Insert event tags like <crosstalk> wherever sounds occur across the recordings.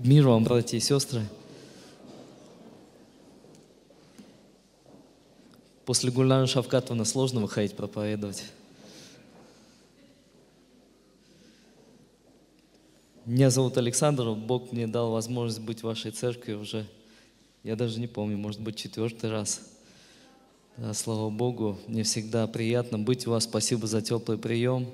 Мир вам, братья и сестры. После Гульнара Шавкатовна сложно выходить проповедовать. Меня зовут Александр, Бог мне дал возможность быть в вашей церкви уже, я даже не помню, может быть, четвертый раз. Да, слава Богу, мне всегда приятно быть у вас. Спасибо за теплый прием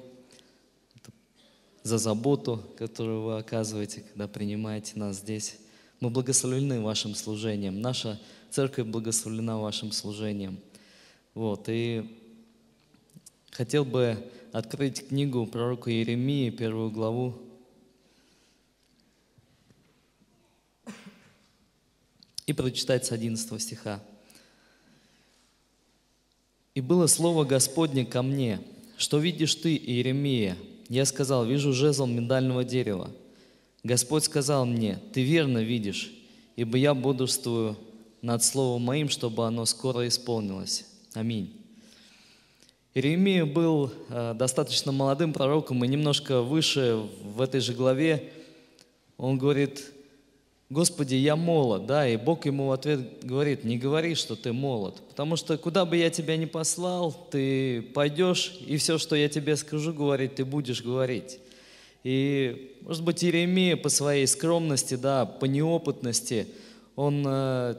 за заботу, которую вы оказываете, когда принимаете нас здесь. Мы благословлены вашим служением. Наша церковь благословлена вашим служением. Вот, и хотел бы открыть книгу пророка Иеремии, первую главу. И прочитать с 11 стиха. «И было слово Господне ко мне, что видишь ты, Иеремия, я сказал, вижу жезл миндального дерева. Господь сказал мне, ты верно видишь, ибо я бодрствую над словом моим, чтобы оно скоро исполнилось. Аминь. Иеремия был э, достаточно молодым пророком и немножко выше в этой же главе. Он говорит, Господи, я молод, да, и Бог ему в ответ говорит, не говори, что ты молод, потому что куда бы я тебя ни послал, ты пойдешь, и все, что я тебе скажу, говорить, ты будешь говорить. И, может быть, Иеремия по своей скромности, да, по неопытности, он э,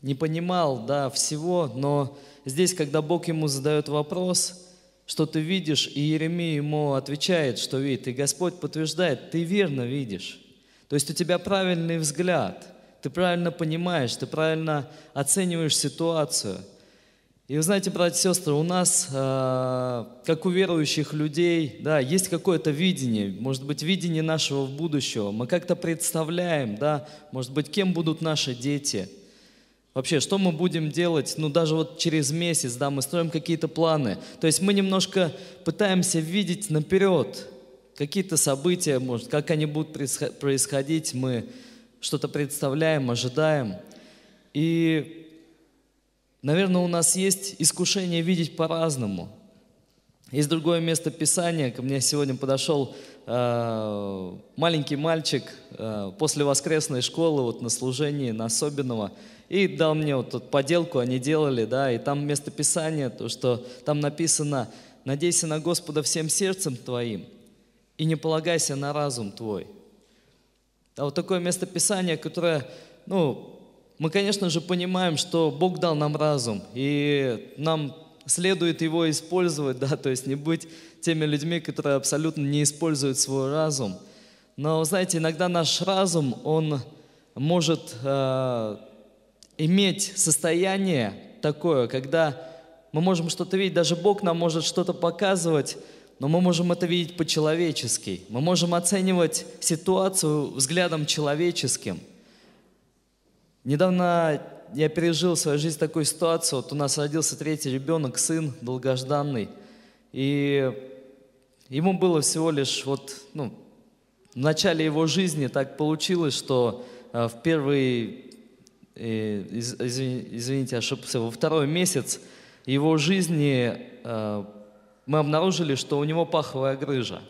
не понимал, да, всего, но здесь, когда Бог ему задает вопрос, что ты видишь, и Иеремия ему отвечает, что видит, и Господь подтверждает, ты верно видишь. То есть у тебя правильный взгляд, ты правильно понимаешь, ты правильно оцениваешь ситуацию. И вы знаете, братья и сестры, у нас, э, как у верующих людей, да, есть какое-то видение, может быть, видение нашего будущего. Мы как-то представляем, да, может быть, кем будут наши дети. Вообще, что мы будем делать, ну, даже вот через месяц, да, мы строим какие-то планы. То есть мы немножко пытаемся видеть наперед, какие-то события, может, как они будут происходить, мы что-то представляем, ожидаем. И, наверное, у нас есть искушение видеть по-разному. Есть другое место Писания. Ко мне сегодня подошел э, маленький мальчик э, после воскресной школы вот на служении, на особенного, и дал мне вот тут поделку, они делали, да, и там место Писания, то, что там написано «Надейся на Господа всем сердцем твоим, и не полагайся на разум твой. А вот такое местописание, которое, ну, мы, конечно же, понимаем, что Бог дал нам разум, и нам следует его использовать, <laughs> да, то есть не быть теми людьми, которые абсолютно не используют свой разум. Но, знаете, иногда наш разум, он может э, иметь состояние такое, когда мы можем что-то видеть, даже Бог нам может что-то показывать, но мы можем это видеть по-человечески. Мы можем оценивать ситуацию взглядом человеческим. Недавно я пережил в своей жизни такую ситуацию. Вот у нас родился третий ребенок, сын долгожданный. И ему было всего лишь вот, ну, в начале его жизни так получилось, что э, в первый, э, извините, ошибся, во второй месяц его жизни э, мы обнаружили, что у него паховая грыжа.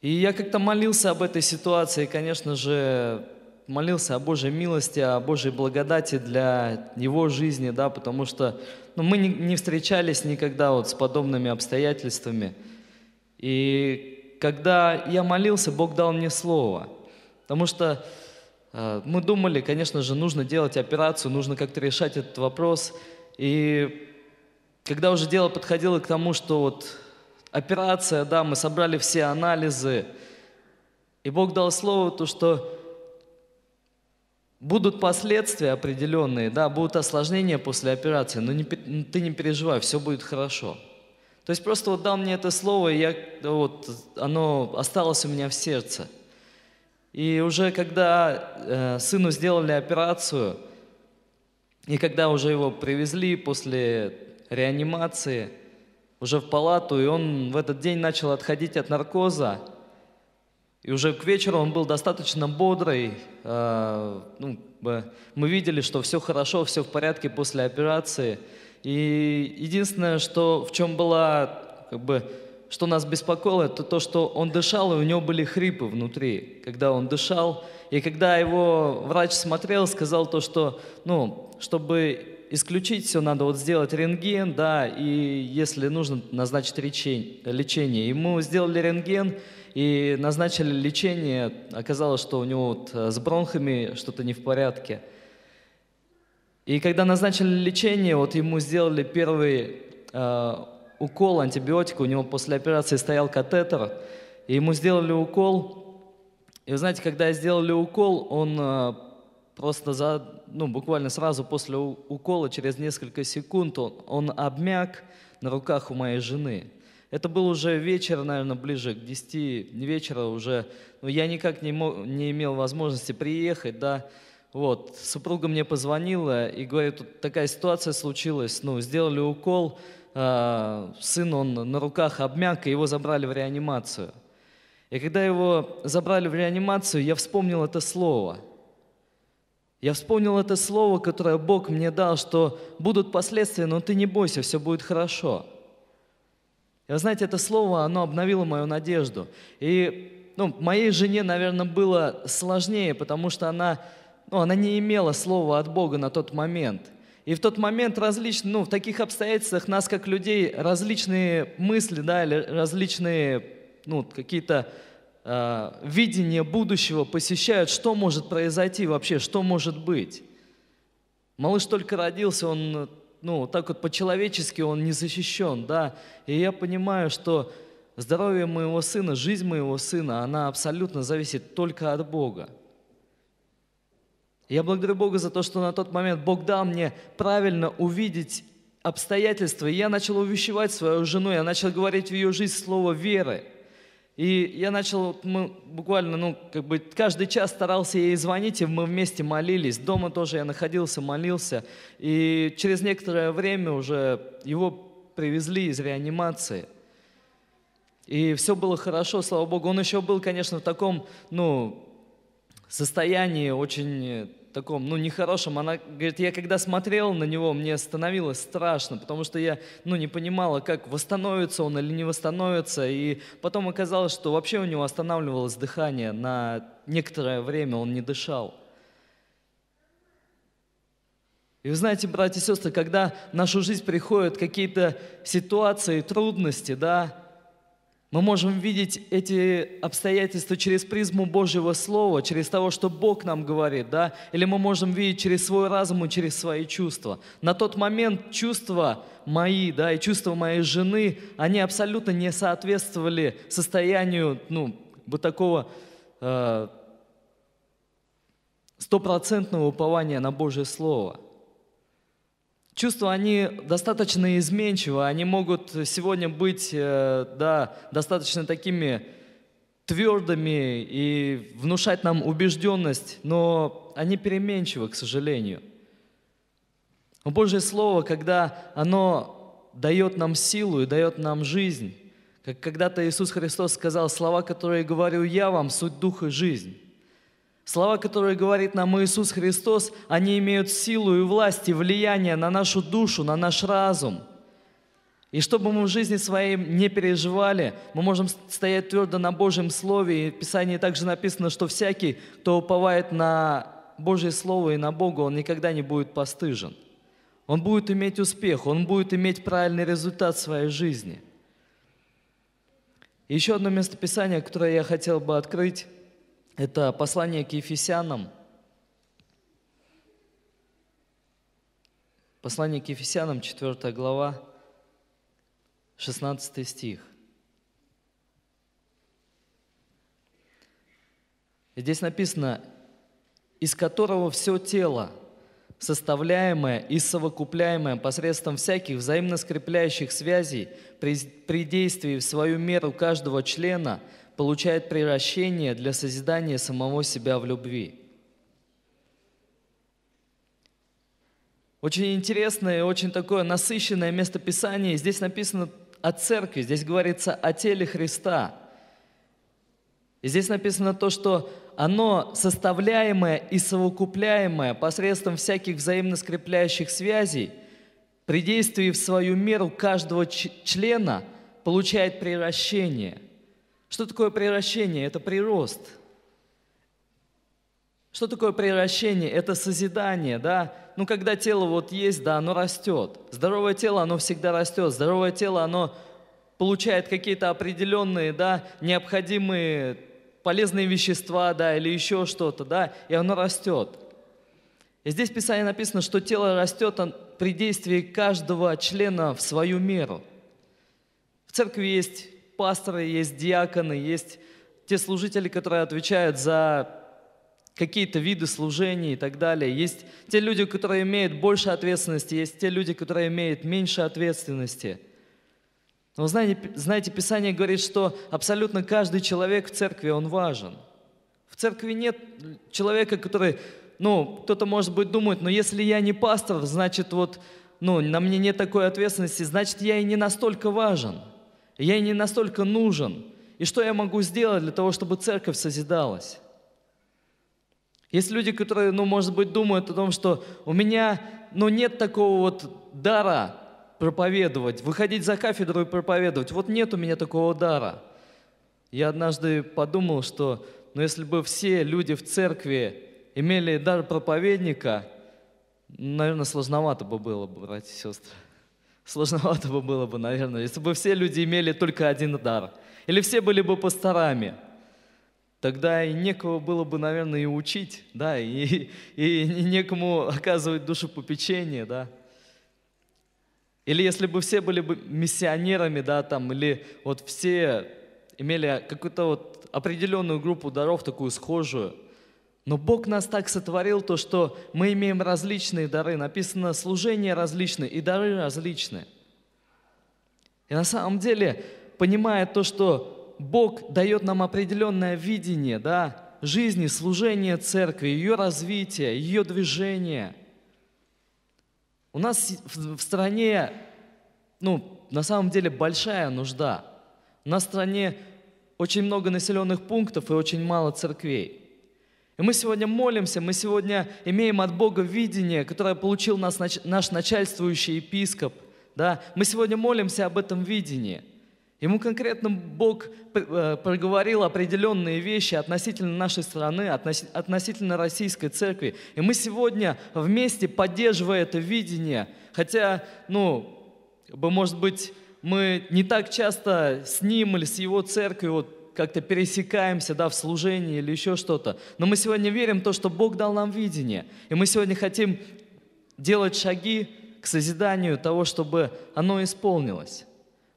И я как-то молился об этой ситуации, конечно же, молился о Божьей милости, о Божьей благодати для его жизни, да, потому что ну, мы не, встречались никогда вот с подобными обстоятельствами. И когда я молился, Бог дал мне слово, потому что э, мы думали, конечно же, нужно делать операцию, нужно как-то решать этот вопрос. И когда уже дело подходило к тому, что вот операция, да, мы собрали все анализы, и Бог дал слово то, что будут последствия определенные, да, будут осложнения после операции, но не, ты не переживай, все будет хорошо. То есть просто вот дал мне это слово, и я, вот, оно осталось у меня в сердце. И уже когда э, сыну сделали операцию, и когда уже его привезли после реанимации уже в палату, и он в этот день начал отходить от наркоза. И уже к вечеру он был достаточно бодрый. А, ну, мы видели, что все хорошо, все в порядке после операции. И единственное, что в чем была, как бы, что нас беспокоило, это то, что он дышал, и у него были хрипы внутри, когда он дышал. И когда его врач смотрел, сказал то, что, ну, чтобы исключить все надо, вот сделать рентген, да, и если нужно, назначить лечение. И мы сделали рентген и назначили лечение. Оказалось, что у него вот э, с бронхами что-то не в порядке. И когда назначили лечение, вот ему сделали первый э, укол антибиотика, у него после операции стоял катетер, и ему сделали укол. И вы знаете, когда сделали укол, он э, просто за, ну, буквально сразу после укола, через несколько секунд, он, он обмяк на руках у моей жены. Это был уже вечер, наверное, ближе к 10 вечера уже. Но ну, я никак не, мог, не имел возможности приехать, да. Вот, супруга мне позвонила и говорит, тут такая ситуация случилась, ну, сделали укол, э, сын, он на руках обмяк, и его забрали в реанимацию. И когда его забрали в реанимацию, я вспомнил это слово – я вспомнил это слово, которое Бог мне дал, что будут последствия, но ты не бойся, все будет хорошо. И вы знаете, это слово, оно обновило мою надежду. И ну, моей жене, наверное, было сложнее, потому что она, ну, она не имела слова от Бога на тот момент. И в тот момент различные, ну, в таких обстоятельствах нас, как людей, различные мысли, да, или различные, ну, какие-то э, видение будущего посещают, что может произойти вообще, что может быть. Малыш только родился, он, ну, так вот по-человечески он не защищен, да. И я понимаю, что здоровье моего сына, жизнь моего сына, она абсолютно зависит только от Бога. Я благодарю Бога за то, что на тот момент Бог дал мне правильно увидеть обстоятельства. И я начал увещевать свою жену, я начал говорить в ее жизнь слово веры – и я начал, мы буквально, ну, как бы каждый час старался ей звонить, и мы вместе молились. Дома тоже я находился, молился. И через некоторое время уже его привезли из реанимации. И все было хорошо, слава богу. Он еще был, конечно, в таком, ну, состоянии очень э, таком, ну, нехорошем. Она говорит, я когда смотрела на него, мне становилось страшно, потому что я, ну, не понимала, как восстановится он или не восстановится. И потом оказалось, что вообще у него останавливалось дыхание на некоторое время, он не дышал. И вы знаете, братья и сестры, когда в нашу жизнь приходят какие-то ситуации, трудности, да, мы можем видеть эти обстоятельства через призму Божьего Слова, через того, что Бог нам говорит, да? Или мы можем видеть через свой разум и через свои чувства. На тот момент чувства мои, да, и чувства моей жены, они абсолютно не соответствовали состоянию, ну, вот такого э, стопроцентного э, упования на Божье Слово. Чувства, они достаточно изменчивы, они могут сегодня быть э, да, достаточно такими твердыми и внушать нам убежденность, но они переменчивы, к сожалению. Но Божье Слово, когда оно дает нам силу и дает нам жизнь, как когда-то Иисус Христос сказал, слова, которые говорю я вам, суть Духа и жизнь. Слова, которые говорит нам Иисус Христос, они имеют силу и власть и влияние на нашу душу, на наш разум. И чтобы мы в жизни своей не переживали, мы можем стоять твердо на Божьем Слове. И в Писании также написано, что всякий, кто уповает на Божье Слово и на Бога, он никогда не будет постыжен. Он будет иметь успех, он будет иметь правильный результат в своей жизни. И еще одно местописание, которое я хотел бы открыть, это послание к Ефесянам. Послание к Ефесянам, 4 глава, 16 стих. Здесь написано, из которого все тело, составляемое и совокупляемое посредством всяких взаимно скрепляющих связей при, при действии в свою меру каждого члена – получает превращение для созидания самого себя в любви. Очень интересное, очень такое насыщенное местописание. Здесь написано о церкви, здесь говорится о теле Христа. И здесь написано то, что оно составляемое и совокупляемое посредством всяких взаимно скрепляющих связей, при действии в свою меру каждого члена получает превращение – что такое превращение? Это прирост. Что такое превращение? Это созидание, да? Ну, когда тело вот есть, да, оно растет. Здоровое тело, оно всегда растет. Здоровое тело, оно получает какие-то определенные, да, необходимые полезные вещества, да, или еще что-то, да, и оно растет. И здесь в Писании написано, что тело растет при действии каждого члена в свою меру. В церкви есть пасторы, есть диаконы, есть те служители, которые отвечают за какие-то виды служений и так далее. Есть те люди, которые имеют больше ответственности, есть те люди, которые имеют меньше ответственности. Но знаете, знаете, Писание говорит, что абсолютно каждый человек в церкви, он важен. В церкви нет человека, который, ну, кто-то, может быть, думает, но «Ну, если я не пастор, значит, вот, ну, на мне нет такой ответственности, значит, я и не настолько важен – я не настолько нужен. И что я могу сделать для того, чтобы церковь созидалась? Есть люди, которые, ну, может быть, думают о том, что у меня, ну, нет такого вот дара проповедовать, выходить за кафедру и проповедовать. Вот нет у меня такого дара. Я однажды подумал, что, ну, если бы все люди в церкви имели дар проповедника, наверное, сложновато бы было братья и сестры. Сложновато бы было бы, наверное, если бы все люди имели только один дар. Или все были бы пасторами. Тогда и некого было бы, наверное, и учить, да, и, <laughs> и некому оказывать душу попечения, да. Или если бы все были бы миссионерами, да, там, или вот все имели какую-то вот определенную группу даров, такую схожую – но Бог нас так сотворил, то, что мы имеем различные дары. Написано, служение различное и дары различные. И на самом деле, понимая то, что Бог дает нам определенное видение да, жизни, служения церкви, ее развития, ее движения. У нас в стране, ну, на самом деле большая нужда. У нас в стране очень много населенных пунктов и очень мало церквей – и мы сегодня молимся, мы сегодня имеем от Бога видение, которое получил нас, наш начальствующий епископ. Да? Мы сегодня молимся об этом видении. Ему конкретно Бог э, проговорил определенные вещи относительно нашей страны, относительно российской церкви. И мы сегодня вместе, поддерживая это видение, хотя, ну, может быть, мы не так часто с ним или с его церковью вот как-то пересекаемся, да, в служении или еще что-то. Но мы сегодня верим в то, что Бог дал нам видение. И мы сегодня хотим делать шаги к созиданию того, чтобы оно исполнилось.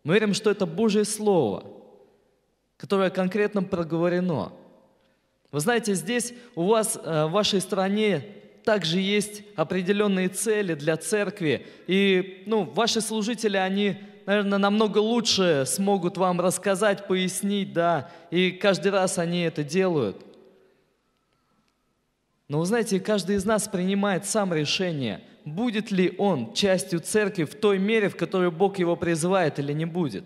Мы верим, что это Божье Слово, которое конкретно проговорено. Вы знаете, здесь у вас, э, в вашей стране также есть определенные цели для церкви. И ну, ваши служители, они наверное, намного лучше смогут вам рассказать, пояснить, да, и каждый раз они это делают. Но вы знаете, каждый из нас принимает сам решение, будет ли он частью церкви в той мере, в которой Бог его призывает или не будет.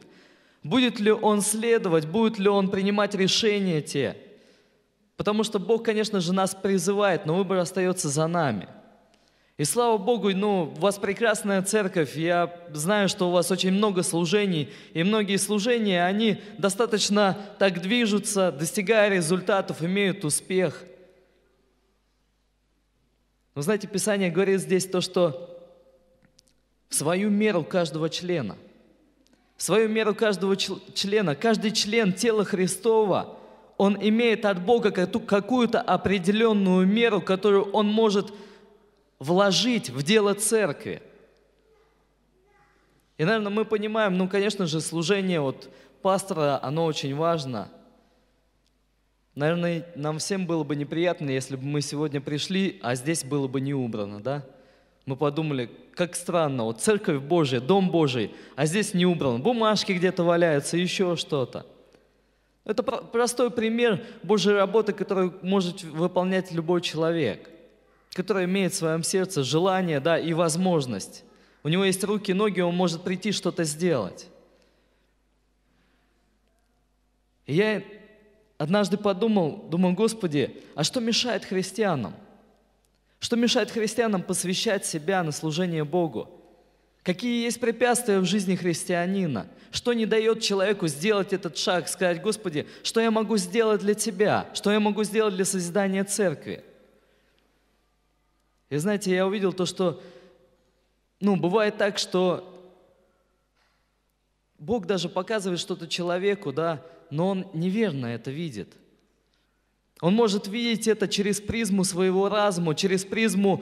Будет ли он следовать, будет ли он принимать решения те. Потому что Бог, конечно же, нас призывает, но выбор остается за нами – и слава Богу, ну, у вас прекрасная церковь, я знаю, что у вас очень много служений, и многие служения, они достаточно так движутся, достигая результатов, имеют успех. Но знаете, Писание говорит здесь то, что в свою меру каждого члена, в свою меру каждого члена, каждый член тела Христова, он имеет от Бога какую-то определенную меру, которую он может вложить в дело церкви. И, наверное, мы понимаем, ну, конечно же, служение от пастора, оно очень важно. Наверное, нам всем было бы неприятно, если бы мы сегодня пришли, а здесь было бы не убрано, да? Мы подумали, как странно, вот церковь Божия, дом Божий, а здесь не убрано, бумажки где-то валяются, еще что-то. Это простой пример Божьей работы, которую может выполнять любой человек – который имеет в своем сердце желание да, и возможность. У него есть руки, ноги, он может прийти что-то сделать. И я однажды подумал, думаю, Господи, а что мешает христианам? Что мешает христианам посвящать себя на служение Богу? Какие есть препятствия в жизни христианина? Что не дает человеку сделать этот шаг, сказать, Господи, что я могу сделать для Тебя? Что я могу сделать для созидания церкви? И знаете, я увидел то, что, ну, бывает так, что Бог даже показывает что-то человеку, да, но он неверно это видит. Он может видеть это через призму своего разума, через призму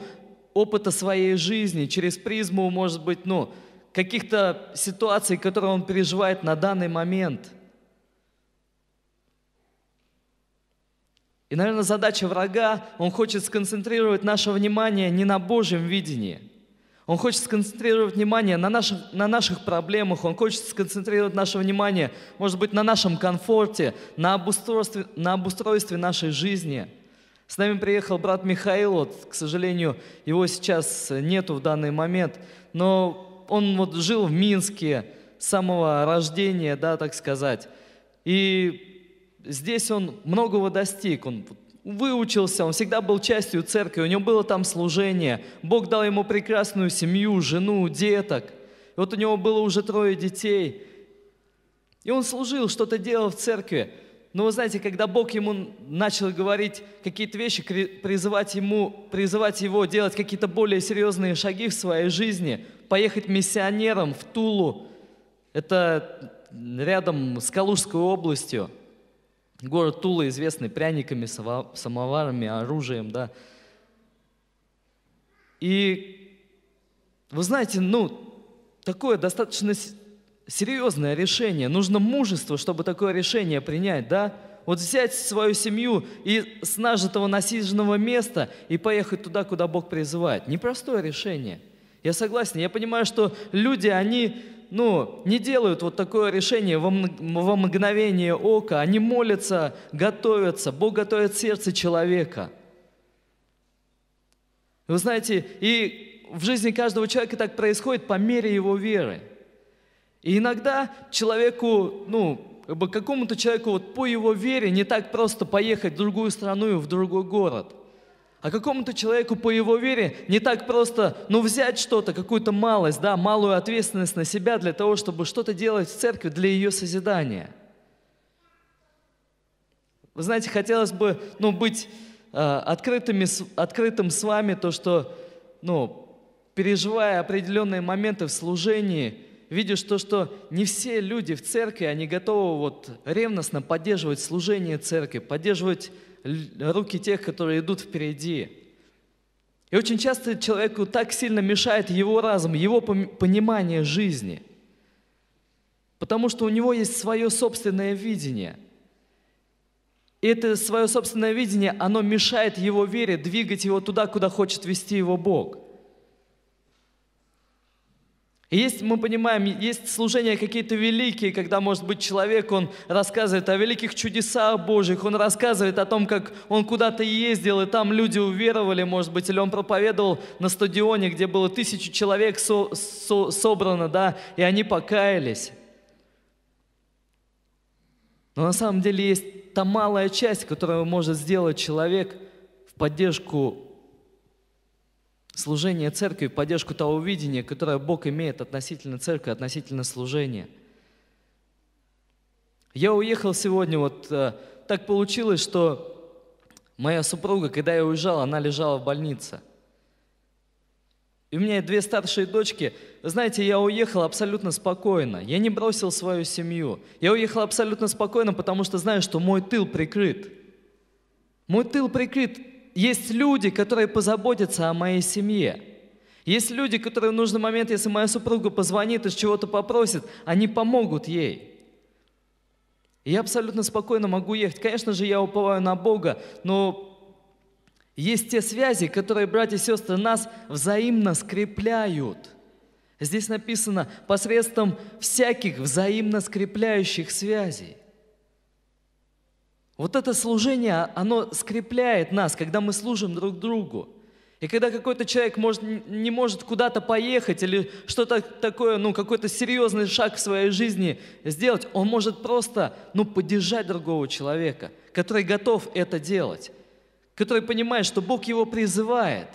опыта своей жизни, через призму, может быть, ну, каких-то ситуаций, которые он переживает на данный момент – И, наверное, задача врага, он хочет сконцентрировать наше внимание не на Божьем видении. Он хочет сконцентрировать внимание на наших, на наших проблемах, он хочет сконцентрировать наше внимание, может быть, на нашем комфорте, на обустройстве, на обустройстве нашей жизни. С нами приехал брат Михаил, вот, к сожалению, его сейчас нету в данный момент, но он вот жил в Минске с самого рождения, да, так сказать. И здесь он многого достиг, он выучился, он всегда был частью церкви, у него было там служение. Бог дал ему прекрасную семью, жену, деток. вот у него было уже трое детей. И он служил, что-то делал в церкви. Но вы знаете, когда Бог ему начал говорить какие-то вещи, призывать, ему, призывать его делать какие-то более серьезные шаги в своей жизни, поехать миссионером в Тулу, это рядом с Калужской областью – Город Тула известный пряниками, самоварами, оружием, да. И вы знаете, ну, такое достаточно серьезное решение. Нужно мужество, чтобы такое решение принять, да? Вот взять свою семью и с нажитого насиженного места и поехать туда, куда Бог призывает. Непростое решение. Я согласен. Я понимаю, что люди, они ну, не делают вот такое решение во, во мгновение ока. Они молятся, готовятся. Бог готовит сердце человека. Вы знаете, и в жизни каждого человека так происходит по мере его веры. И иногда человеку, ну, какому-то человеку вот по его вере не так просто поехать в другую страну и в другой город – а какому-то человеку по его вере не так просто, ну, взять что-то, какую-то малость, да, малую ответственность на себя для того, чтобы что-то делать в церкви для ее созидания. Вы знаете, хотелось бы, ну, быть э, открытыми, с, открытым с вами, то, что, ну, переживая определенные моменты в служении, видишь то, что не все люди в церкви, они готовы вот ревностно поддерживать служение церкви, поддерживать руки тех, которые идут впереди. И очень часто человеку так сильно мешает его разум, его понимание жизни, потому что у него есть свое собственное видение. И это свое собственное видение, оно мешает его вере двигать его туда, куда хочет вести его Бог – и есть, мы понимаем, есть служения какие-то великие, когда, может быть, человек, он рассказывает о великих чудесах Божьих, он рассказывает о том, как он куда-то ездил, и там люди уверовали, может быть, или он проповедовал на стадионе, где было тысячу человек со, со, собрано, да, и они покаялись. Но на самом деле есть та малая часть, которую может сделать человек в поддержку служение церкви, поддержку того видения, которое Бог имеет относительно церкви, относительно служения. Я уехал сегодня, вот э, так получилось, что моя супруга, когда я уезжал, она лежала в больнице. И у меня две старшие дочки. знаете, я уехал абсолютно спокойно. Я не бросил свою семью. Я уехал абсолютно спокойно, потому что знаю, что мой тыл прикрыт. Мой тыл прикрыт есть люди, которые позаботятся о моей семье. Есть люди, которые в нужный момент, если моя супруга позвонит и чего-то попросит, они помогут ей. я абсолютно спокойно могу ехать. Конечно же, я уповаю на Бога, но есть те связи, которые, братья и сестры, нас взаимно скрепляют. Здесь написано посредством всяких взаимно скрепляющих связей. Вот это служение, оно скрепляет нас, когда мы служим друг другу. И когда какой-то человек может, не может куда-то поехать или что-то такое, ну, какой-то серьезный шаг в своей жизни сделать, он может просто, ну, поддержать другого человека, который готов это делать, который понимает, что Бог его призывает.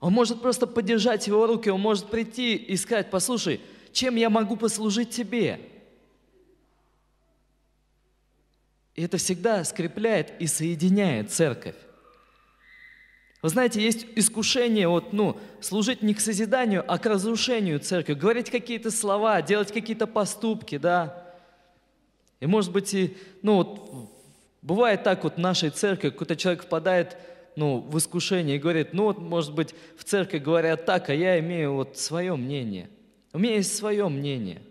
Он может просто поддержать его руки, он может прийти и сказать, послушай, чем я могу послужить тебе? И это всегда скрепляет и соединяет церковь. Вы знаете, есть искушение вот, ну, служить не к созиданию, а к разрушению церкви, говорить какие-то слова, делать какие-то поступки, да. И может быть, и, ну вот, бывает так вот в нашей церкви, какой-то человек впадает ну, в искушение и говорит, ну вот, может быть, в церкви говорят так, а я имею вот свое мнение. У меня есть свое мнение –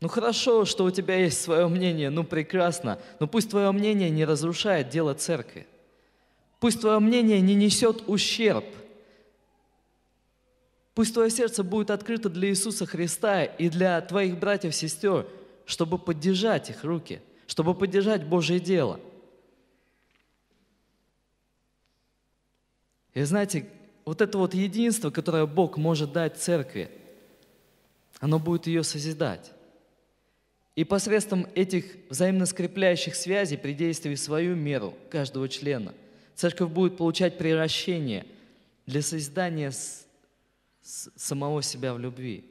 ну хорошо, что у тебя есть свое мнение, ну прекрасно, но пусть твое мнение не разрушает дело церкви. Пусть твое мнение не несет ущерб. Пусть твое сердце будет открыто для Иисуса Христа и для твоих братьев и сестер, чтобы поддержать их руки, чтобы поддержать Божье дело. И знаете, вот это вот единство, которое Бог может дать церкви, оно будет ее созидать. И посредством этих взаимно скрепляющих связей при действии в свою меру каждого члена церковь будет получать превращение для создания с, с, самого себя в любви,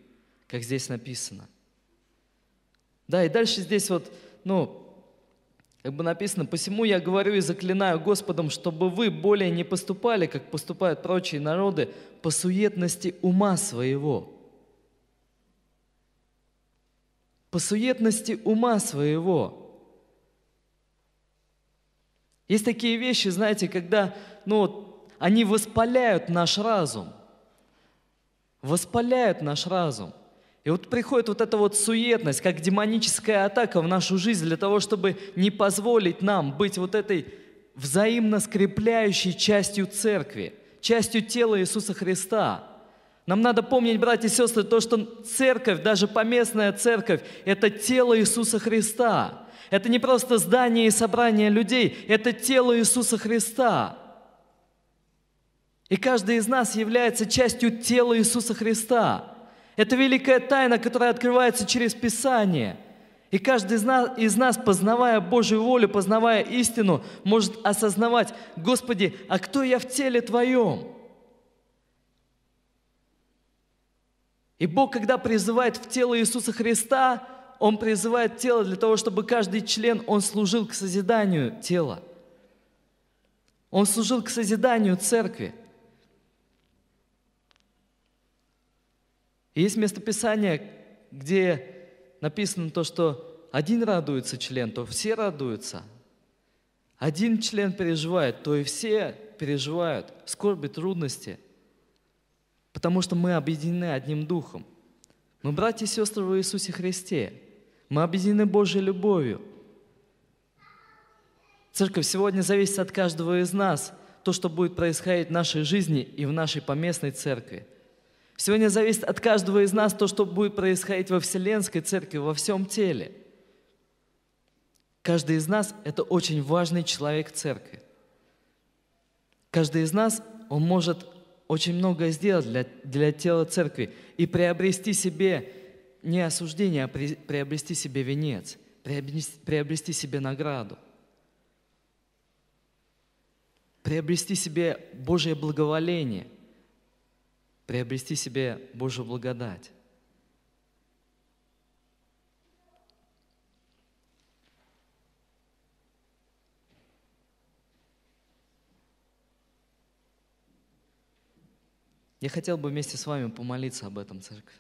как здесь написано. Да, и дальше здесь вот, ну, как бы написано, «Посему я говорю и заклинаю Господом, чтобы вы более не поступали, как поступают прочие народы, по суетности ума своего». по суетности ума своего. Есть такие вещи, знаете, когда ну, они воспаляют наш разум. Воспаляют наш разум. И вот приходит вот эта вот суетность, как демоническая атака в нашу жизнь для того, чтобы не позволить нам быть вот этой взаимно скрепляющей частью церкви, частью тела Иисуса Христа – нам надо помнить, братья и сестры, то, что церковь, даже поместная церковь, это тело Иисуса Христа. Это не просто здание и собрание людей, это тело Иисуса Христа. И каждый из нас является частью тела Иисуса Христа. Это великая тайна, которая открывается через Писание. И каждый из нас, из нас, познавая Божью волю, познавая истину, может осознавать, Господи, а кто я в теле Твоем? И Бог, когда призывает в тело Иисуса Христа, Он призывает тело для того, чтобы каждый член, он служил к созиданию тела. Он служил к созиданию церкви. И есть местописание, где написано то, что один радуется член, то все радуются. Один член переживает, то и все переживают скорби, трудности – потому что мы объединены одним духом. Мы братья и сестры в Иисусе Христе. Мы объединены Божьей любовью. Церковь сегодня зависит от каждого из нас, то, что будет происходить в нашей жизни и в нашей поместной церкви. Сегодня зависит от каждого из нас то, что будет происходить во Вселенской церкви, во всем теле. Каждый из нас – это очень важный человек церкви. Каждый из нас, он может очень многое сделать для, для тела церкви и приобрести себе не осуждение, а при, приобрести себе венец, приобрести, приобрести себе награду, приобрести себе Божье благоволение, приобрести себе Божью благодать. Я хотел бы вместе с вами помолиться об этом, церковь.